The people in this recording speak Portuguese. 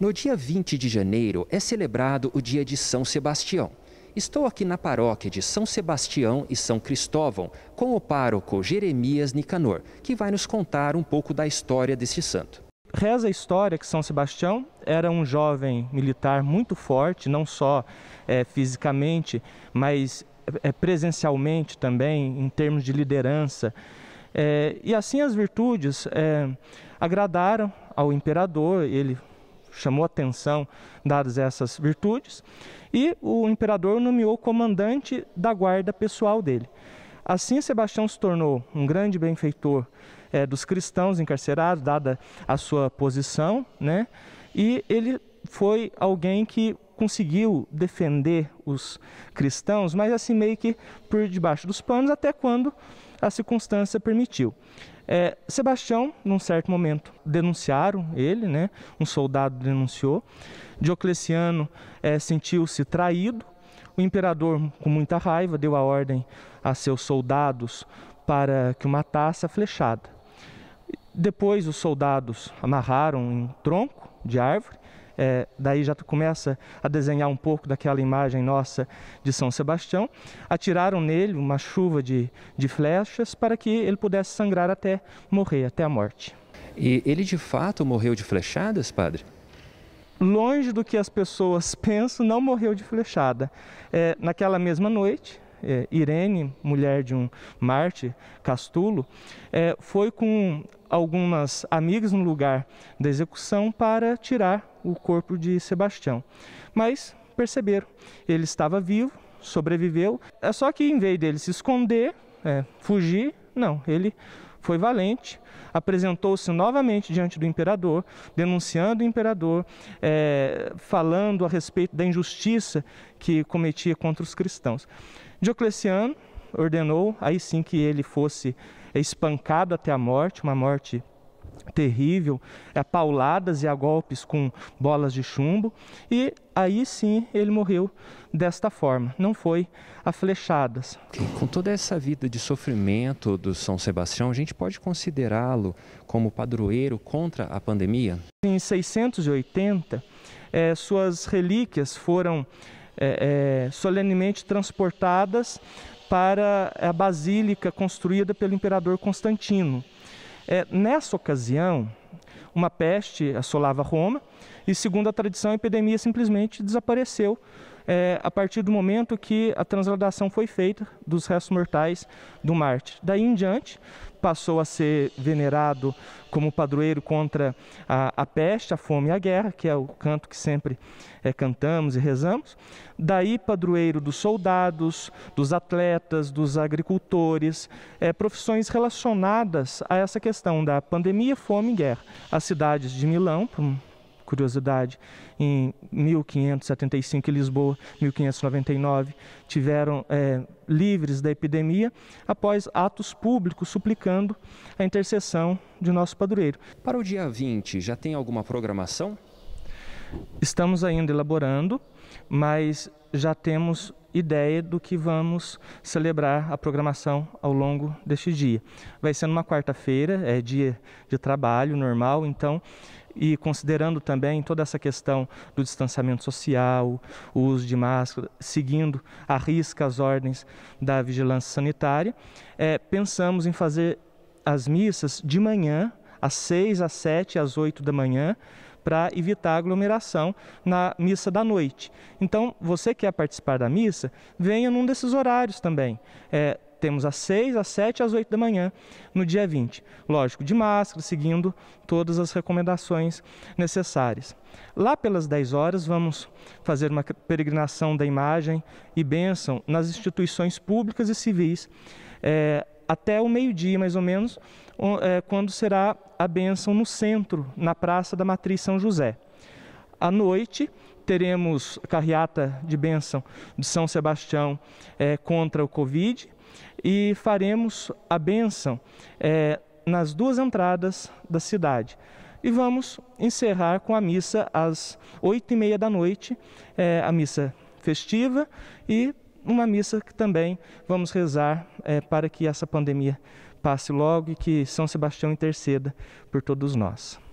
No dia 20 de janeiro é celebrado o dia de São Sebastião. Estou aqui na paróquia de São Sebastião e São Cristóvão com o pároco Jeremias Nicanor, que vai nos contar um pouco da história desse santo. Reza a história que São Sebastião era um jovem militar muito forte, não só é, fisicamente, mas é, presencialmente também, em termos de liderança. É, e assim as virtudes é, agradaram ao imperador, ele chamou atenção dadas essas virtudes, e o imperador o nomeou comandante da guarda pessoal dele. Assim, Sebastião se tornou um grande benfeitor é, dos cristãos encarcerados, dada a sua posição, né? e ele foi alguém que conseguiu defender os cristãos, mas assim meio que por debaixo dos panos, até quando a circunstância permitiu. É, Sebastião, num certo momento, denunciaram ele, né? Um soldado denunciou. Diocleciano é, sentiu-se traído. O imperador, com muita raiva, deu a ordem a seus soldados para que o matasse a flechada. Depois, os soldados amarraram em um tronco de árvore é, daí já tu começa a desenhar um pouco daquela imagem nossa de São Sebastião, atiraram nele uma chuva de, de flechas para que ele pudesse sangrar até morrer, até a morte. E ele de fato morreu de flechadas, padre? Longe do que as pessoas pensam, não morreu de flechada. É, naquela mesma noite, é, Irene, mulher de um Marte Castulo, é, foi com algumas amigas no lugar da execução para tirar o corpo de Sebastião. Mas perceberam, ele estava vivo, sobreviveu. É só que em vez dele se esconder, é, fugir, não, ele foi valente, apresentou-se novamente diante do imperador, denunciando o imperador, é, falando a respeito da injustiça que cometia contra os cristãos. Diocleciano ordenou, aí sim que ele fosse espancado até a morte, uma morte terrível, a é pauladas e a golpes com bolas de chumbo, e aí sim ele morreu desta forma, não foi a flechadas. Com toda essa vida de sofrimento do São Sebastião, a gente pode considerá-lo como padroeiro contra a pandemia? Em 680, eh, suas relíquias foram eh, eh, solenemente transportadas para a basílica construída pelo imperador Constantino. É, nessa ocasião, uma peste assolava Roma e, segundo a tradição, a epidemia simplesmente desapareceu é, a partir do momento que a transladação foi feita dos restos mortais do Marte. Daí em diante, passou a ser venerado como padroeiro contra a, a, peste, a fome e a guerra, que é o canto que sempre é, cantamos e rezamos. Daí, padroeiro dos soldados, dos atletas, dos agricultores, é, profissões relacionadas a essa questão da pandemia, fome e guerra. As cidades de Milão, curiosidade, em 1575 em Lisboa, 1599, tiveram é, livres da epidemia após atos públicos suplicando a intercessão de nosso padroeiro. Para o dia 20, já tem alguma programação? Estamos ainda elaborando, mas já temos ideia do que vamos celebrar a programação ao longo deste dia. Vai ser numa quarta-feira, é dia de trabalho normal, então, e considerando também toda essa questão do distanciamento social, o uso de máscara, seguindo a risca as ordens da vigilância sanitária, é, pensamos em fazer as missas de manhã, às 6, às 7, às 8 da manhã, para evitar aglomeração na missa da noite. Então, você que quer participar da missa, venha num desses horários também. É, temos às 6, às 7 às 8 da manhã no dia 20. Lógico, de máscara, seguindo todas as recomendações necessárias. Lá pelas 10 horas, vamos fazer uma peregrinação da imagem e bênção nas instituições públicas e civis. É, até o meio-dia, mais ou menos, é, quando será a bênção no centro, na Praça da Matriz São José. À noite, teremos carreata de bênção de São Sebastião é, contra o Covid e faremos a bênção é, nas duas entradas da cidade. E vamos encerrar com a missa às oito e meia da noite, é, a missa festiva e uma missa que também vamos rezar é, para que essa pandemia passe logo e que São Sebastião interceda por todos nós.